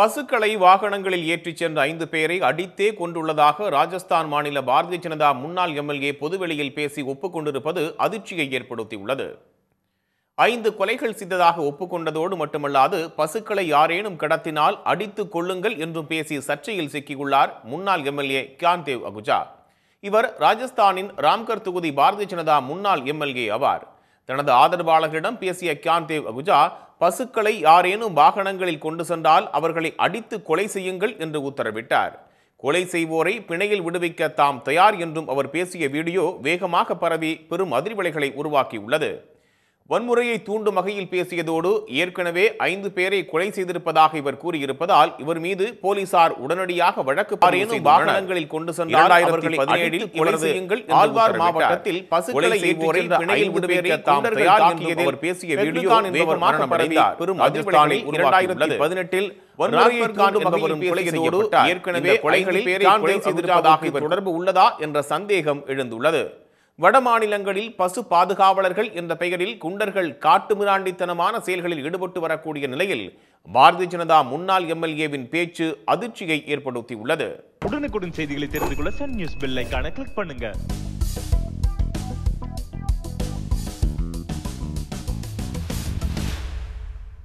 பசுக்களை வாகனங்களில் ஏற்றிச் சென்ற ஐந்து பேரை அடித்தே கொண்டுள்ளதாக ராஜஸ்தான் மாநில பாரதிய ஜனதா முன்னாள் எம்எல்ஏ பொதுவெளியில் பேசி ஒப்புக்கொண்டிருப்பது அதிர்ச்சியை ஏற்படுத்தியுள்ளது ஐந்து கொலைகள் சித்ததாக ஒப்புக்கொண்டதோடு மட்டுமல்லாது பசுக்களை யாரேனும் கடத்தினால் அடித்துக் கொள்ளுங்கள் என்றும் பேசி சர்ச்சையில் சிக்கியுள்ளார் முன்னாள் எம்எல்ஏ கியான்தேவ் அகுஜா இவர் ராஜஸ்தானின் ராம்கர் தொகுதி பாரதிய ஜனதா முன்னாள் எம்எல்ஏ ஆவார் தனது ஆதரவாளர்களிடம் பேசிய கியான் தேவ் அகுஜா பசுக்களை யாரேனும் வாகனங்களில் கொண்டு சென்றால் அவர்களை அடித்து கொலை செய்யுங்கள் என்று உத்தரவிட்டார் கொலை செய்வோரை பிணையில் விடுவிக்க தாம் தயார் என்றும் அவர் பேசிய வீடியோ வேகமாக பரவி பெரும் அதிர்வலைகளை உருவாக்கியுள்ளது வன்முறையை தூண்டும் வகையில் பேசியதோடு ஏற்கனவே ஐந்து பேரை கொலை செய்திருப்பதாக இவர் கூறியிருப்பதால் இவர் மீது போலீசார் உடனடியாக வழக்கு வாகனங்களில் கொண்டு சென்றார் ஆழ்வார் மாவட்டத்தில் பசுக்களை பேசிய வீடியோ பெரும் பதினெட்டில் வன்முறையை ஏற்கனவே கொலைகளில் கொலை செய்திருப்பதாக தொடர்பு உள்ளதா என்ற சந்தேகம் எழுந்துள்ளது வட மாநிலங்களில் பசு பாதுகாவலர்கள் என்ற பெயரில் குண்டர்கள் காட்டுமிராண்டித்தனமான செயல்களில் ஈடுபட்டு வரக்கூடிய நிலையில் பாரதிய ஜனதா முன்னாள் எம்எல்ஏவின் பேச்சு அதிர்ச்சியை ஏற்படுத்தியுள்ளது உடனுக்குடன் செய்திகளை தெரிந்து கொள்ள சன் நியூஸ் பெல் கிளிக் பண்ணுங்க